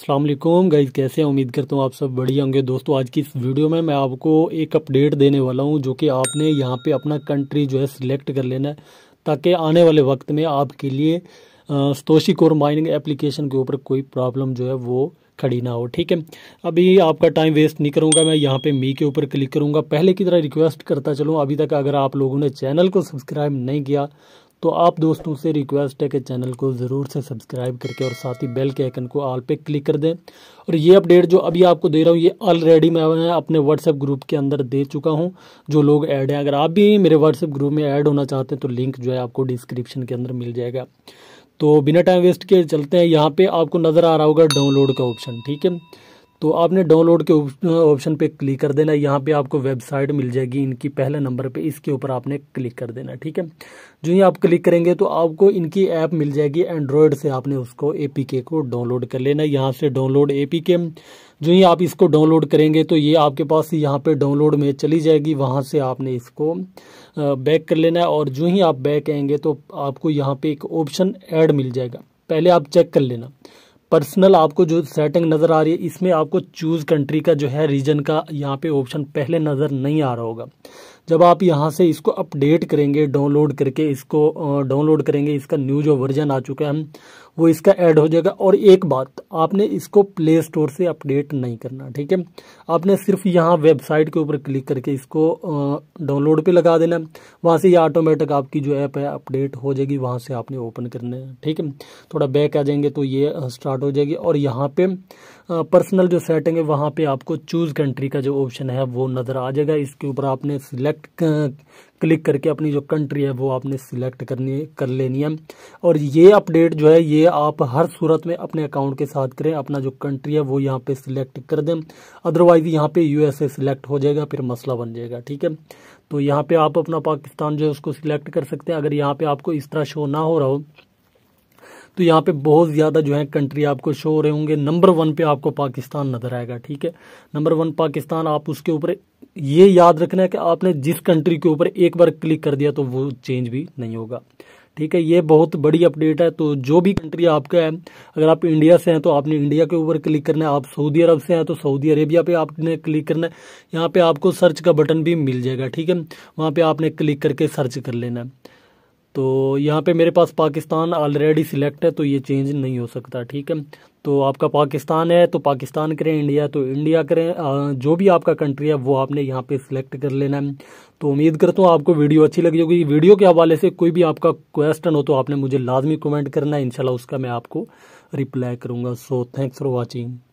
Aslam guys कैसे उम्मीद करता हूँ आप सब बढ़िया होंगे दोस्तों आज की इस वीडियो में मैं आपको एक अपडेट देने वाला हूँ जो कि आपने यहाँ पे अपना कंट्री जो है सिलेक्ट कर लेना है ताकि आने वाले वक्त में आपके लिए स्तोशी कोर माइनिंग एप्लीकेशन के ऊपर कोई प्रॉब्लम जो है वो खड़ी ना हो ठीक है अभी आपका टाइम वेस्ट नहीं करूँगा मैं यहाँ पे मी के ऊपर क्लिक करूँगा पहले की तरह रिक्वेस्ट करता चलूँ अभी तक अगर आप लोगों ने चैनल को सब्सक्राइब नहीं किया तो आप दोस्तों से रिक्वेस्ट है कि चैनल को ज़रूर से सब्सक्राइब करके और साथ ही बेल के आइकन को ऑल पे क्लिक कर दें और ये अपडेट जो अभी आपको दे रहा हूँ ये ऑलरेडी मैं अपने व्हाट्सएप ग्रुप के अंदर दे चुका हूँ जो लोग ऐड हैं अगर आप भी मेरे व्हाट्सएप ग्रुप में ऐड होना चाहते हैं तो लिंक जो है आपको डिस्क्रिप्शन के अंदर मिल जाएगा तो बिना टाइम वेस्ट किए चलते हैं यहाँ पर आपको नज़र आ रहा होगा डाउनलोड का ऑप्शन ठीक है तो आपने डाउनलोड के ऑप्शन पे क्लिक कर देना यहाँ पे आपको वेबसाइट मिल जाएगी इनकी पहले नंबर पे इसके ऊपर आपने क्लिक कर देना ठीक है जो ही आप क्लिक करेंगे तो आपको इनकी ऐप मिल जाएगी एंड्रॉयड से आपने उसको एपीके को डाउनलोड कर लेना यहाँ से डाउनलोड एपीके जो ही आप इसको डाउनलोड करेंगे तो ये आपके पास यहाँ पे डाउनलोड में चली जाएगी वहाँ से आपने इसको बैक कर लेना है और जो ही आप बैक आएंगे तो आपको यहाँ पे एक ऑप्शन एड मिल जाएगा पहले आप चेक कर लेना पर्सनल आपको जो सेटिंग नज़र आ रही है इसमें आपको चूज़ कंट्री का जो है रीजन का यहाँ पे ऑप्शन पहले नज़र नहीं आ रहा होगा जब आप यहाँ से इसको अपडेट करेंगे डाउनलोड करके इसको डाउनलोड करेंगे इसका न्यू जो वर्जन आ चुका है वो इसका ऐड हो जाएगा और एक बात आपने इसको प्ले स्टोर से अपडेट नहीं करना ठीक है आपने सिर्फ यहाँ वेबसाइट के ऊपर क्लिक करके इसको डाउनलोड पे लगा देना वहाँ से ये ऑटोमेटिक आपकी जो ऐप है अपडेट हो जाएगी वहाँ से आपने ओपन करना है ठीक है थोड़ा बैक आ जाएंगे तो ये स्टार्ट हो जाएगी और यहाँ पे पर्सनल जो सेटिंग है वहाँ पर आपको चूज़ कंट्री का जो ऑप्शन है वो नज़र आ जाएगा इसके ऊपर आपने सिलेक्ट क्लिक uh, करके अपनी जो कंट्री है वो आपने सिलेक्ट करनी कर लेनी है और ये अपडेट जो है ये आप हर सूरत में अपने अकाउंट के साथ करें अपना जो कंट्री है वो यहाँ पे सिलेक्ट कर दें अदरवाइज यहाँ पे यूएसए सिलेक्ट हो जाएगा फिर मसला बन जाएगा ठीक है तो यहाँ पे आप अपना पाकिस्तान जो है उसको सिलेक्ट कर सकते हैं अगर यहाँ पे आपको इस तरह शो ना हो रहा हो तो यहाँ पे बहुत ज़्यादा जो है कंट्री आपको शो हो रहे होंगे नंबर वन पे आपको पाकिस्तान नज़र आएगा ठीक है नंबर वन पाकिस्तान आप उसके ऊपर ये याद रखना है कि आपने जिस कंट्री के ऊपर एक बार क्लिक कर दिया तो वो चेंज भी नहीं होगा ठीक है ये बहुत बड़ी अपडेट है तो जो भी कंट्री आपका है अगर आप इंडिया से हैं तो आपने इंडिया के ऊपर क्लिक करना है आप सऊदी अरब से हैं तो सऊदी अरेबिया पे आपने क्लिक करना है यहाँ पे आपको सर्च का बटन भी मिल जाएगा ठीक है वहाँ पे आपने क्लिक करके सर्च कर लेना है तो यहाँ पे मेरे पास पाकिस्तान ऑलरेडी सिलेक्ट है तो ये चेंज नहीं हो सकता ठीक है तो आपका पाकिस्तान है तो पाकिस्तान करें इंडिया तो इंडिया करें जो भी आपका कंट्री है वो आपने यहाँ पे सिलेक्ट कर लेना है तो उम्मीद करता हूँ आपको वीडियो अच्छी लगी होगी वीडियो के हवाले से कोई भी आपका क्वेश्चन हो तो आपने मुझे लाजमी कमेंट करना है इनशाला उसका मैं आपको रिप्लाई करूँगा सो थैंक्स फॉर वॉचिंग